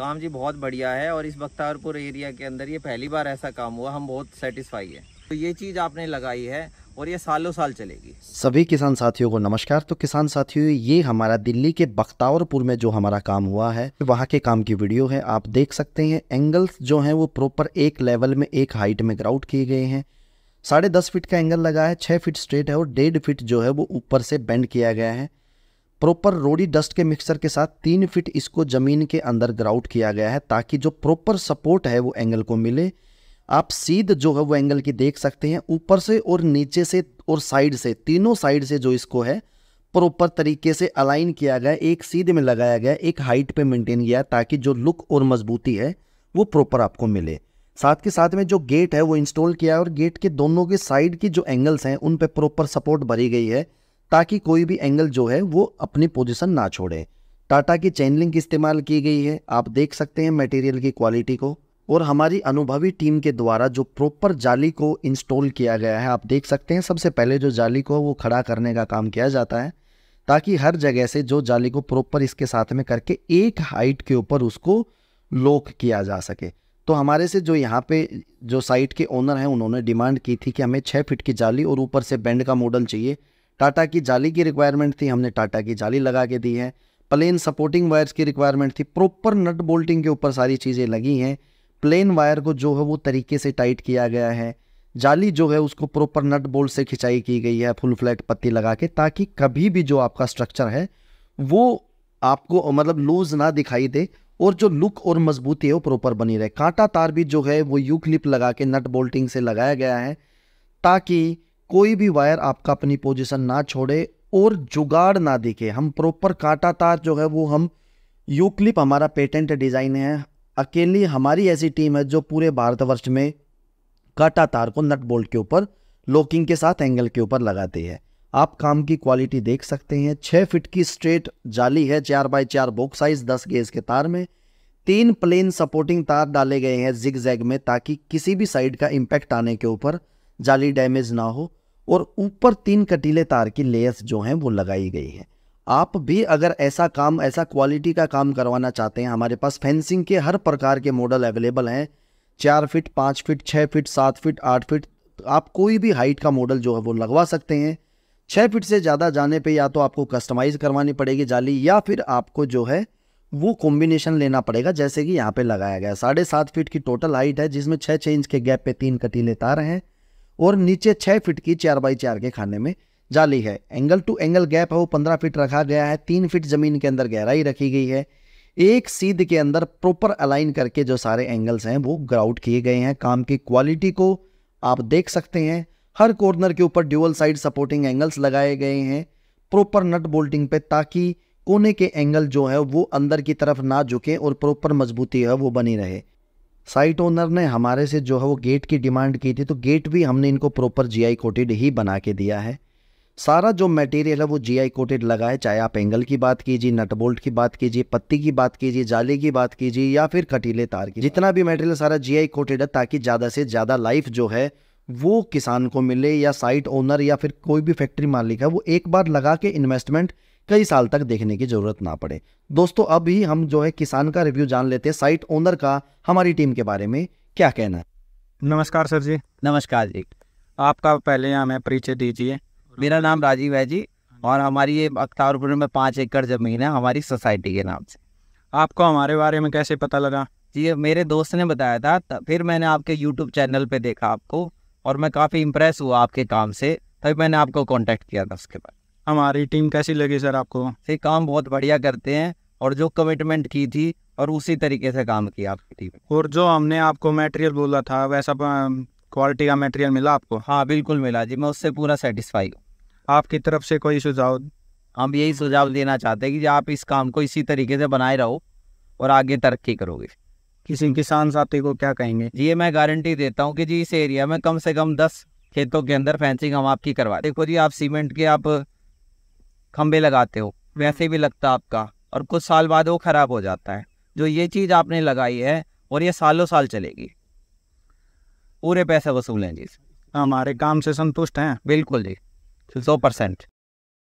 काम जी बहुत बढ़िया है और इस बख्तारपुर एरिया के अंदर ये पहली बार ऐसा काम हुआ हम बहुत सेटिस्फाई है तो ये चीज़ आपने लगाई है और ये सालों साल चलेगी सभी किसान साथियों को नमस्कार तो किसान साथियों ये हमारा दिल्ली के बख्तावरपुर में जो हमारा काम हुआ है वहाँ के काम की वीडियो है आप देख सकते हैं एंगल्स जो हैं वो प्रॉपर एक लेवल में एक हाइट में ग्राउट किए गए हैं साढ़े दस फीट का एंगल लगा है छः फीट स्ट्रेट है और डेढ़ फीट जो है वो ऊपर से बेंड किया गया है प्रॉपर रोडी डस्ट के मिक्सर के साथ तीन फिट इसको ज़मीन के अंदर ग्राउट किया गया है ताकि जो प्रॉपर सपोर्ट है वो एंगल को मिले आप सीध जो है वो एंगल की देख सकते हैं ऊपर से और नीचे से और साइड से तीनों साइड से जो इसको है प्रॉपर तरीके से अलाइन किया गया एक सीध में लगाया गया एक हाइट पे मेंटेन किया ताकि जो लुक और मजबूती है वो प्रॉपर आपको मिले साथ के साथ में जो गेट है वो इंस्टॉल किया है और गेट के दोनों के साइड की जो एंगल्स हैं उन पर प्रॉपर सपोर्ट भरी गई है ताकि कोई भी एंगल जो है वो अपनी पोजिशन ना छोड़े टाटा की चैनलिंग इस्तेमाल की गई है आप देख सकते हैं मटेरियल की क्वालिटी को और हमारी अनुभवी टीम के द्वारा जो प्रॉपर जाली को इंस्टॉल किया गया है आप देख सकते हैं सबसे पहले जो जाली को वो खड़ा करने का काम किया जाता है ताकि हर जगह से जो जाली को प्रॉपर इसके साथ में करके एक हाइट के ऊपर उसको लॉक किया जा सके तो हमारे से जो यहाँ पे जो साइट के ओनर हैं उन्होंने डिमांड की थी कि हमें छः फिट की जाली और ऊपर से बैंड का मॉडल चाहिए टाटा की जाली की रिक्वायरमेंट थी हमने टाटा की जाली लगा के दी है प्लेन सपोर्टिंग वायर्स की रिक्वायरमेंट थी प्रॉपर नट बोल्टिंग के ऊपर सारी चीज़ें लगी हैं प्लेन वायर को जो है वो तरीके से टाइट किया गया है जाली जो है उसको प्रॉपर नट बोल्ट से खिंचाई की गई है फुल फ्लैट पत्ती लगा के ताकि कभी भी जो आपका स्ट्रक्चर है वो आपको मतलब लूज ना दिखाई दे और जो लुक और मजबूती है वो प्रॉपर बनी रहे कांटा तार भी जो है वो यू क्लिप लगा के नट बोल्टिंग से लगाया गया है ताकि कोई भी वायर आपका अपनी पोजिशन ना छोड़े और जुगाड़ ना दिखे हम प्रॉपर कांटा तार जो है वो हम यू क्लिप हमारा पेटेंट डिज़ाइन है अकेली हमारी ऐसी टीम है जो पूरे भारतवर्ष में काटा तार को नट बोल्ट के ऊपर लॉकिंग के साथ एंगल के ऊपर लगाती है आप काम की क्वालिटी देख सकते हैं छः फिट की स्ट्रेट जाली है चार बाय चार बॉक्स साइज दस गेज के तार में तीन प्लेन सपोर्टिंग तार डाले गए हैं जिग जैग में ताकि किसी भी साइड का इम्पैक्ट आने के ऊपर जाली डैमेज ना हो और ऊपर तीन कटीले तार की लेयर्स जो हैं वो लगाई गई है आप भी अगर ऐसा काम ऐसा क्वालिटी का काम करवाना चाहते हैं हमारे पास फेंसिंग के हर प्रकार के मॉडल अवेलेबल हैं चार फिट पाँच फिट छः फिट सात फिट आठ फिट आप कोई भी हाइट का मॉडल जो है वो लगवा सकते हैं छः फिट से ज़्यादा जाने पे या तो आपको कस्टमाइज़ करवानी पड़ेगी जाली या फिर आपको जो है वो कॉम्बिनेशन लेना पड़ेगा जैसे कि यहाँ पे लगाया गया साढ़े सात फीट की टोटल हाइट है जिसमें छः छः इंच के गैप पे तीन कटीले तार हैं और नीचे छः फिट की चार बाई चार के खाने में जाली है एंगल टू एंगल गैप है वो पंद्रह फिट रखा गया है तीन फिट जमीन के अंदर गहराई रखी गई है एक सीध के अंदर प्रॉपर अलाइन करके जो सारे एंगल्स हैं वो ग्राउट किए गए हैं काम की क्वालिटी को आप देख सकते हैं हर कॉर्नर के ऊपर ड्यूअल साइड सपोर्टिंग एंगल्स लगाए गए हैं प्रॉपर नट बोल्टिंग पे ताकि कोने के एंगल जो है वो अंदर की तरफ ना झुके और प्रॉपर मजबूती है वो बनी रहे साइट ओनर ने हमारे से जो है वो गेट की डिमांड की थी तो गेट भी हमने इनको प्रॉपर जीआई कोटेड ही बना के दिया है सारा जो मटेरियल है वो जीआई कोटेड लगा है चाहे आप एंगल की बात कीजिए नट बोल्ट की बात कीजिए पत्ती की बात कीजिए जाली की बात कीजिए या फिर कटीले तार की जितना भी मटेरियल सारा जीआई कोटेड है ताकि ज़्यादा से ज़्यादा लाइफ जो है वो किसान को मिले या साइट ओनर या फिर कोई भी फैक्ट्री मालिक है वो एक बार लगा के इन्वेस्टमेंट कई साल तक देखने की ज़रूरत ना पड़े दोस्तों अभी हम जो है किसान का रिव्यू जान लेते हैं साइट ओनर का हमारी टीम के बारे में क्या कहना है नमस्कार सर जी नमस्कार जी आपका पहले हमें परिचय दीजिए मेरा नाम राजीव है जी और हमारी ये अख्तारपुर में पाँच एकड़ ज़मीन है हमारी सोसाइटी के नाम से आपको हमारे बारे में कैसे पता लगा जी मेरे दोस्त ने बताया था फिर मैंने आपके यूट्यूब चैनल पे देखा आपको और मैं काफ़ी इम्प्रेस हुआ आपके काम से तभी मैंने आपको कांटेक्ट किया था उसके बाद हमारी टीम कैसी लगी सर आपको से काम बहुत बढ़िया करते हैं और जो कमिटमेंट की थी और उसी तरीके से काम किया आपकी टीम और जो हमने आपको मटेरियल बोला था वैसा क्वालिटी का मटेरियल मिला आपको हाँ बिल्कुल मिला जी मैं उससे पूरा सेटिस्फाई हूँ आपकी तरफ से कोई सुझाव हम यही सुझाव देना चाहते हैं कि आप इस काम को इसी तरीके से बनाए रहो और आगे तरक्की करोगे किसी किसान साथी को क्या कहेंगे जी मैं गारंटी देता हूँ कि जी इस एरिया में कम से कम दस खेतों के अंदर फेंसिंग हम आपकी करवा देखो जी आप सीमेंट के आप खम्भे लगाते हो वैसे भी लगता आपका और कुछ साल बाद वो ख़राब हो जाता है जो ये चीज़ आपने लगाई है और ये सालों साल चलेगी पूरे पैसे वसूल हैं जी हमारे काम से संतुष्ट हैं बिल्कुल जी सौ परसेंट